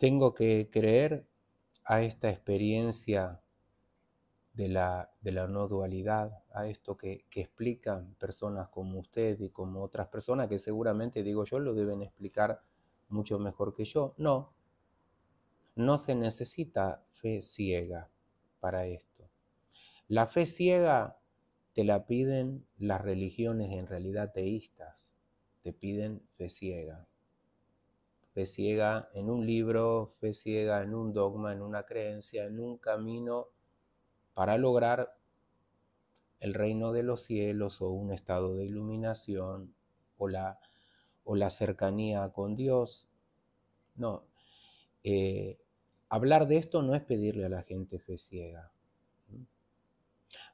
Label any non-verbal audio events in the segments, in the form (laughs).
tengo que creer a esta experiencia de la, no dualidad, a esto que, que, explican personas como usted y como otras personas que seguramente, digo yo, lo deben explicar mucho mejor que yo. No, no se necesita fe ciega para esto. La fe ciega te la piden las religiones en realidad teístas, te piden fe ciega fe ciega en un libro, fe ciega en un dogma, en una creencia, en un camino para lograr el reino de los cielos o un estado de iluminación o la, o la cercanía con Dios. No, eh, hablar de esto no es pedirle a la gente fe ciega.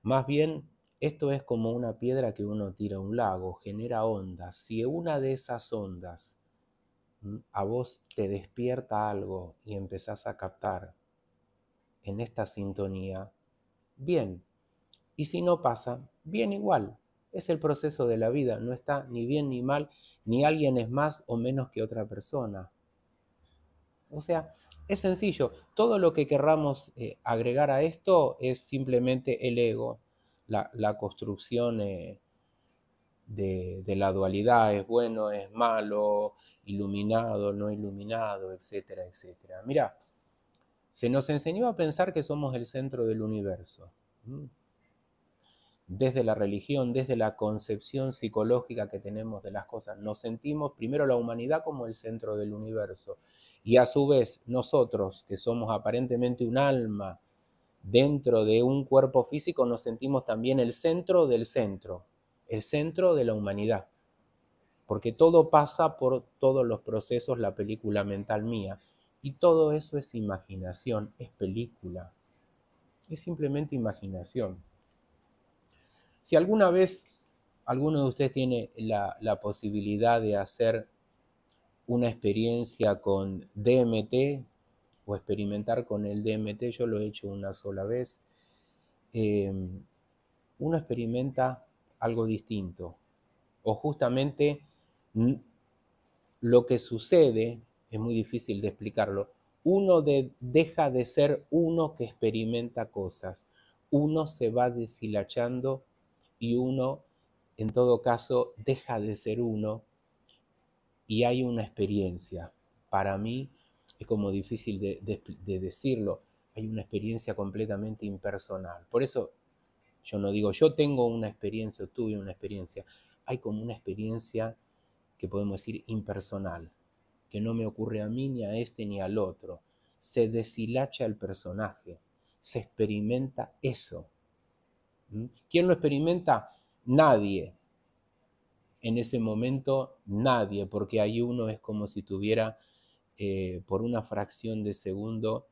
Más bien, esto es como una piedra que uno tira a un lago, genera ondas. Si una de esas ondas Mm, a vos te despierta algo y empezás a captar en esta sintonía, bien. Y si no pasa, bien igual. Es el proceso de la vida, no está ni bien ni mal, ni alguien es más o menos que otra persona. O sea, es sencillo. Todo lo que querramos eh, agregar a esto es simplemente el ego, la, construcción eh, de, la dualidad, es bueno, es malo, iluminado, no iluminado, etcétera, etcétera. Mira, se nos enseñó a pensar que somos el centro del universo. Desde la religión, desde la concepción psicológica que tenemos de las cosas, nos sentimos primero la humanidad como el centro del universo y a su vez nosotros, que somos aparentemente un alma dentro de un cuerpo físico, nos sentimos también el centro del centro el centro de la humanidad, porque todo pasa por todos los procesos, la película mental mía, y todo eso es imaginación, es película, es simplemente imaginación. Si alguna vez alguno de ustedes tiene la, posibilidad de hacer una experiencia con DMT o experimentar con el DMT, yo lo he hecho una sola vez, eh, uno experimenta algo distinto. O justamente lo que sucede, es muy difícil de explicarlo, uno deja de ser uno que experimenta cosas, uno se va deshilachando y uno, en todo caso, deja de ser uno y hay una experiencia. Para mí es como difícil de decirlo, hay una experiencia completamente impersonal. Por eso yo no digo, yo tengo una experiencia o tuve una experiencia. Hay como una experiencia que podemos decir impersonal, que no me ocurre a mí, ni a este, ni al otro. Se deshilacha el personaje, se experimenta eso. ¿Mm? ¿Quién lo experimenta? Nadie. En ese momento, nadie, porque ahí uno es como si tuviera, eh, por una fracción de segundo,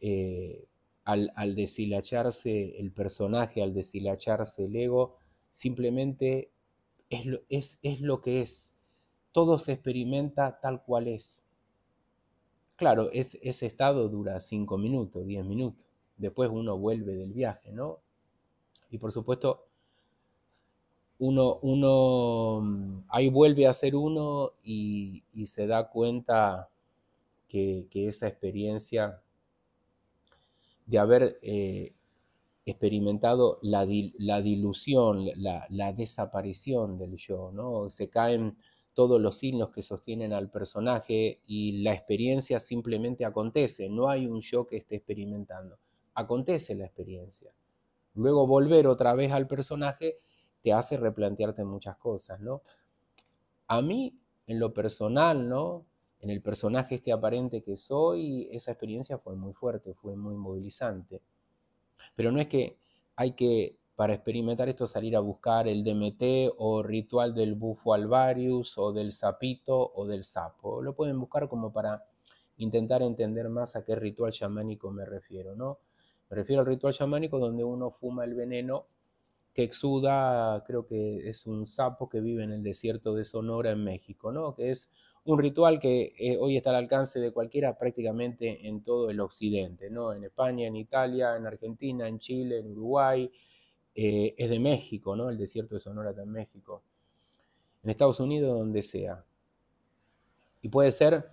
eh, al, al deshilacharse el personaje, al deshilacharse el ego, simplemente es lo, que es. Todo se experimenta tal cual es. Claro, ese estado dura cinco minutos, diez minutos. Después uno vuelve del viaje, ¿no? Y por supuesto, uno, uno ahí vuelve a ser uno y, se da cuenta que esa experiencia de haber eh, experimentado la, la dilución, la, desaparición del yo, ¿no? Se caen todos los signos que sostienen al personaje y la experiencia simplemente acontece, no hay un yo que esté experimentando, acontece la experiencia. Luego volver otra vez al personaje te hace replantearte muchas cosas, ¿no? A mí, en lo personal, ¿no? en el personaje este aparente que soy, esa experiencia fue muy fuerte, fue muy movilizante. Pero no es que hay que, para experimentar esto, salir a buscar el DMT o ritual del bufo alvarius o del sapito o del sapo. Lo pueden buscar como para intentar entender más a qué ritual chamánico me refiero, ¿no? Me refiero al ritual chamánico donde uno fuma el veneno que exuda, creo que es un sapo que vive en el desierto de Sonora en México, ¿no? Que es un ritual que eh, hoy está al alcance de cualquiera prácticamente en todo el occidente, ¿no? En España, en Italia, en Argentina, en Chile, en Uruguay, eh, es de México, ¿no? El desierto de Sonora está en México, en Estados Unidos, donde sea. Y puede ser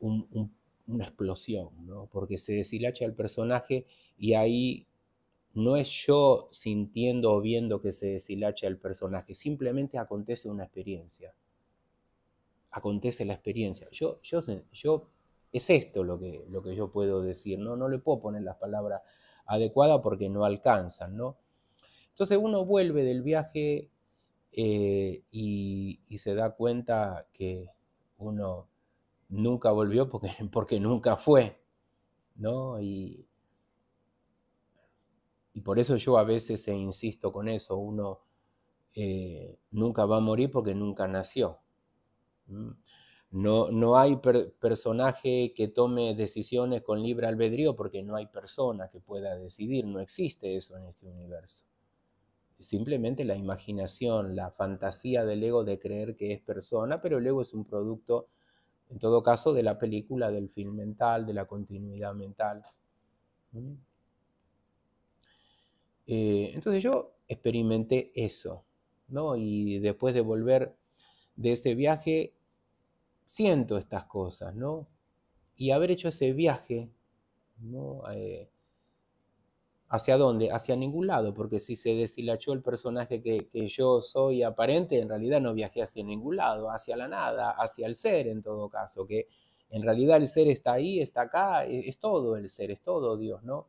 una explosión, Porque se deshilacha el personaje y ahí no es yo sintiendo o viendo que se deshilacha el personaje, simplemente acontece una experiencia acontece la experiencia. Yo, yo, es esto lo que, lo que yo puedo decir, ¿no? No le puedo poner las palabras adecuadas porque no alcanzan, ¿no? Entonces uno vuelve del viaje eh, y, se da cuenta que uno nunca volvió porque, (laughs) porque nunca fue, ¿no? Y, por eso yo a veces insisto con eso, uno eh, nunca va a morir porque nunca nació. Mm. No, no hay personaje que tome decisiones con libre albedrío porque no hay persona que pueda decidir, no existe eso en este universo. Simplemente la imaginación, la fantasía del ego de creer que es persona, pero el ego es un producto, en todo caso, de la película, del film mental, de la continuidad mental. Mm. Eh, entonces yo experimenté eso, ¿no? Y después de volver de ese viaje siento estas cosas, ¿no? Y haber hecho ese viaje, ¿no? Eh, ¿Hacia dónde? Hacia ningún lado, porque si se deshilachó el personaje que, yo soy aparente, en realidad no viajé hacia ningún lado, hacia la nada, hacia el ser en todo caso, que en realidad el ser está ahí, está acá, es, es todo el ser, es todo Dios, ¿no?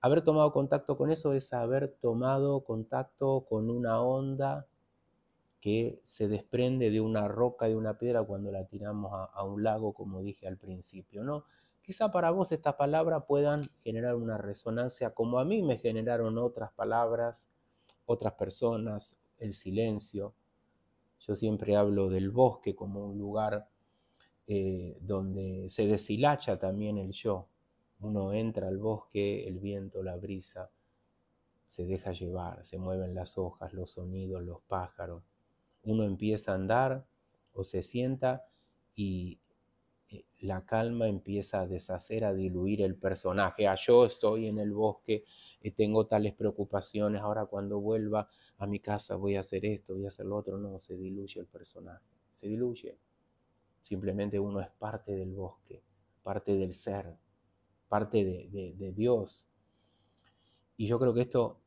Haber tomado contacto con eso es haber tomado contacto con una onda que se desprende de una roca, de una piedra, cuando la tiramos a, un lago, como dije al principio, ¿no? Quizá para vos estas palabras puedan generar una resonancia como a mí me generaron otras palabras, otras personas, el silencio. Yo siempre hablo del bosque como un lugar eh, donde se deshilacha también el yo. Uno entra al bosque, el viento, la brisa, se deja llevar, se mueven las hojas, los sonidos, los pájaros uno empieza a andar o se sienta y eh, la calma empieza a deshacer, a diluir el personaje. Ah, yo estoy en el bosque, eh, tengo tales preocupaciones, ahora cuando vuelva a mi casa voy a hacer esto, voy a hacer lo otro. No, se diluye el personaje, se diluye. Simplemente uno es parte del bosque, parte del ser, parte de, de Dios. Y yo creo que esto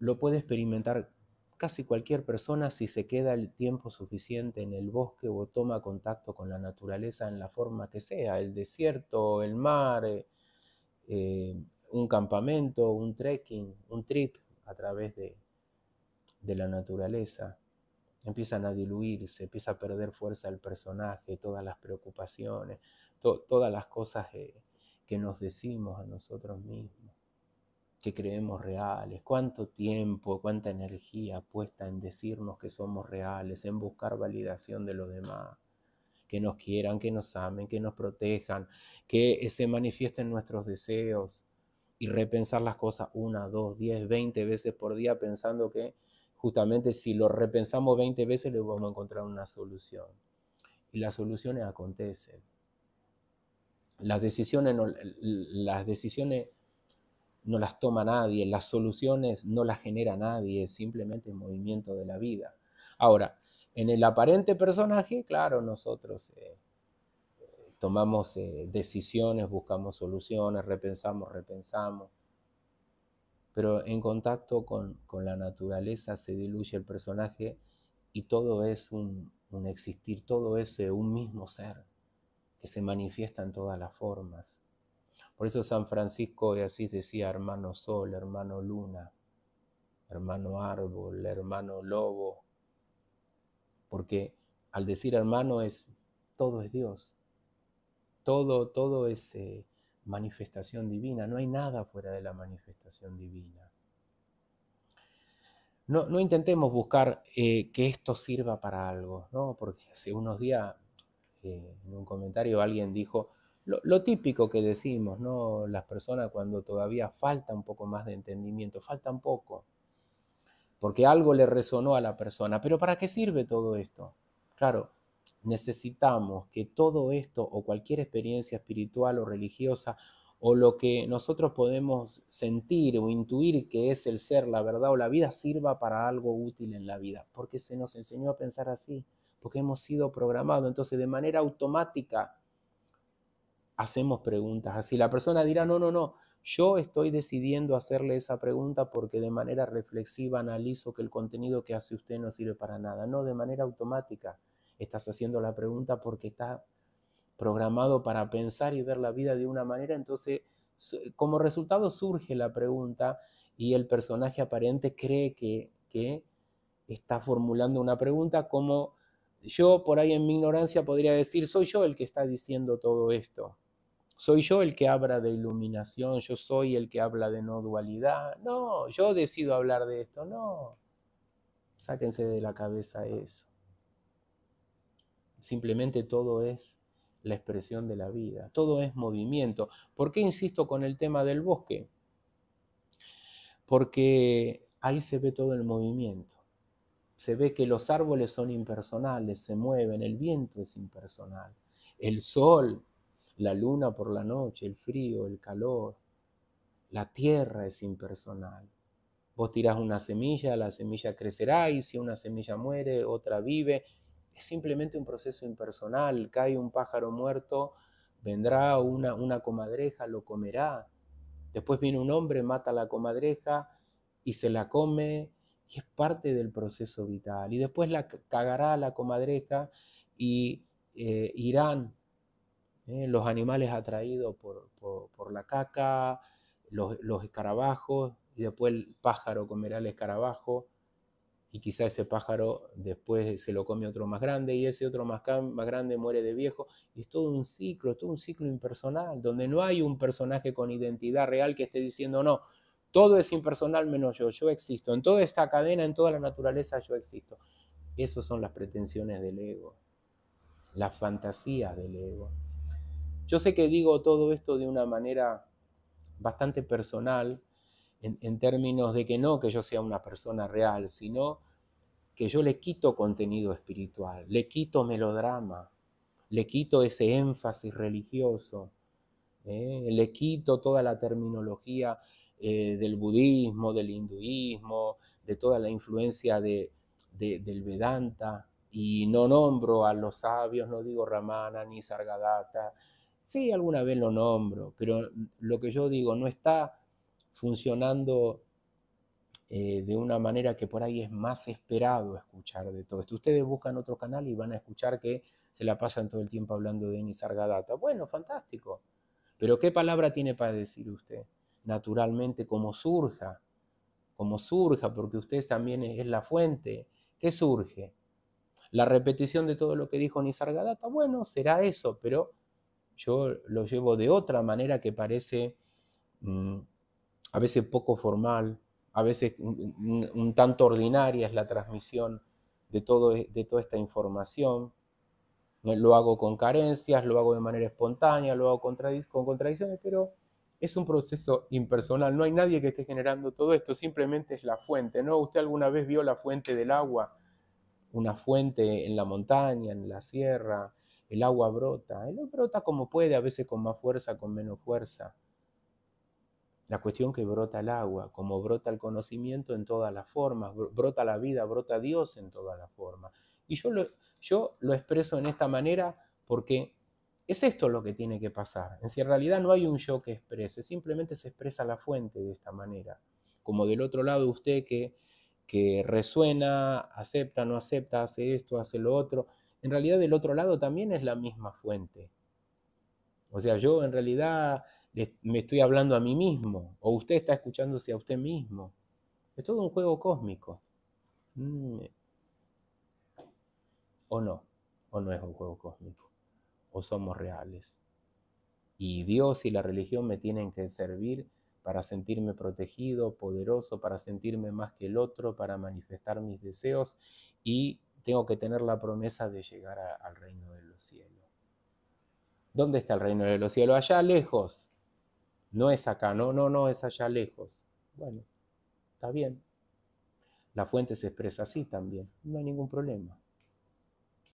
lo puede experimentar Casi cualquier persona, si se queda el tiempo suficiente en el bosque o toma contacto con la naturaleza en la forma que sea, el desierto, el mar, eh, eh, un campamento, un trekking, un trip a través de, la naturaleza, empiezan a diluirse, empieza a perder fuerza el personaje, todas las preocupaciones, todas las cosas eh, que nos decimos a nosotros mismos que creemos reales, cuánto tiempo, cuánta energía puesta en decirnos que somos reales, en buscar validación de los demás, que nos quieran, que nos amen, que nos protejan, que se manifiesten nuestros deseos y repensar las cosas una, dos, diez, veinte veces por día pensando que justamente si lo repensamos veinte veces le vamos a encontrar una solución. Y las soluciones acontecen. Las decisiones, no, las decisiones no las toma nadie, las soluciones no las genera nadie, es simplemente el movimiento de la vida. Ahora, en el aparente personaje, claro, nosotros eh, tomamos eh, decisiones, buscamos soluciones, repensamos, repensamos, pero en contacto con, la naturaleza se diluye el personaje y todo es un, existir, todo es eh, un mismo ser que se manifiesta en todas las formas. Por eso San Francisco de Asís decía hermano sol, hermano luna, hermano árbol, hermano lobo, porque al decir hermano es todo es Dios, todo, todo es eh, manifestación divina, no hay nada fuera de la manifestación divina. No, no intentemos buscar eh, que esto sirva para algo, ¿no? porque hace unos días eh, en un comentario alguien dijo, lo, típico que decimos, ¿no? Las personas cuando todavía falta un poco más de entendimiento, falta un poco, porque algo le resonó a la persona. Pero ¿para qué sirve todo esto? Claro, necesitamos que todo esto o cualquier experiencia espiritual o religiosa o lo que nosotros podemos sentir o intuir que es el ser, la verdad o la vida, sirva para algo útil en la vida, porque se nos enseñó a pensar así, porque hemos sido programados. Entonces, de manera automática, hacemos preguntas así. La persona dirá, no, no, no, yo estoy decidiendo hacerle esa pregunta porque de manera reflexiva analizo que el contenido que hace usted no sirve para nada. No, de manera automática estás haciendo la pregunta porque está programado para pensar y ver la vida de una manera. Entonces, como resultado surge la pregunta y el personaje aparente cree que, está formulando una pregunta como yo por ahí en mi ignorancia podría decir, soy yo el que está diciendo todo esto soy yo el que habla de iluminación, yo soy el que habla de no dualidad, no, yo decido hablar de esto, no. Sáquense de la cabeza eso. Simplemente todo es la expresión de la vida, todo es movimiento. ¿Por qué insisto con el tema del bosque? Porque ahí se ve todo el movimiento. Se ve que los árboles son impersonales, se mueven, el viento es impersonal, el sol la luna por la noche, el frío, el calor. La tierra es impersonal. Vos tirás una semilla, la semilla crecerá y si una semilla muere, otra vive. Es simplemente un proceso impersonal. Cae un pájaro muerto, vendrá una, una comadreja, lo comerá. Después viene un hombre, mata a la comadreja y se la come y es parte del proceso vital. Y después la cagará la comadreja y eh, irán eh, los animales atraídos por, la caca, los, escarabajos, y después el pájaro comerá el escarabajo, y quizá ese pájaro después se lo come otro más grande, y ese otro más, más grande muere de viejo, y es todo un ciclo, es todo un ciclo impersonal, donde no hay un personaje con identidad real que esté diciendo, no, todo es impersonal menos yo, yo existo, en toda esta cadena, en toda la naturaleza yo existo. Esas son las pretensiones del ego, las fantasías del ego. Yo sé que digo todo esto de una manera bastante personal, en, términos de que no que yo sea una persona real, sino que yo le quito contenido espiritual, le quito melodrama, le quito ese énfasis religioso, ¿eh? le quito toda la terminología eh, del budismo, del hinduismo, de toda la influencia del Vedanta, y no nombro a los sabios, no digo Ramana ni Sargadatta, Sí, alguna vez lo nombro, pero lo que yo digo no está funcionando eh, de una manera que por ahí es más esperado escuchar de todo esto. Ustedes buscan otro canal y van a escuchar que se la pasan todo el tiempo hablando de Nisargadatta. Bueno, fantástico. Pero ¿qué palabra tiene para decir usted? Naturalmente, como surja, como surja, porque usted también es la fuente. ¿Qué surge? La repetición de todo lo que dijo Nisargadatta, bueno, será eso, pero yo lo llevo de otra manera que parece mm, a veces poco formal, a veces un, tanto ordinaria es la transmisión de, todo, e, de toda esta información. Eh, lo hago con carencias, lo hago de manera espontánea, lo hago con contradicciones, pero es un proceso impersonal. No hay nadie que esté generando todo esto, simplemente es la fuente. ¿no? ¿Usted alguna vez vio la fuente del agua? Una fuente en la montaña, en la sierra, el agua brota, el brota como puede, a veces con más fuerza, con menos fuerza. La cuestión que brota el agua, como brota el conocimiento en todas las formas, brota la vida, brota Dios en todas las formas. Y yo lo, expreso en esta manera porque es esto lo que tiene que pasar. En si realidad no hay un yo que exprese, simplemente se expresa la fuente de esta manera. Como del otro lado usted que, que resuena, acepta, no acepta, hace esto, hace lo otro en realidad del otro lado también es la misma fuente. O sea, yo en realidad me estoy hablando a mí mismo, o usted está escuchándose a usted mismo. Es todo un juego cósmico. Mm. O no, o no es un juego cósmico, o somos reales. Y Dios y la religión me tienen que servir para sentirme protegido, poderoso, para sentirme más que el otro, para manifestar mis deseos y tengo que tener la promesa de llegar al reino de los cielos. ¿Dónde está el reino de los cielos? Allá lejos. No es acá, no, no, no, es allá lejos. Bueno, está bien. La fuente se expresa así también, no hay ningún problema.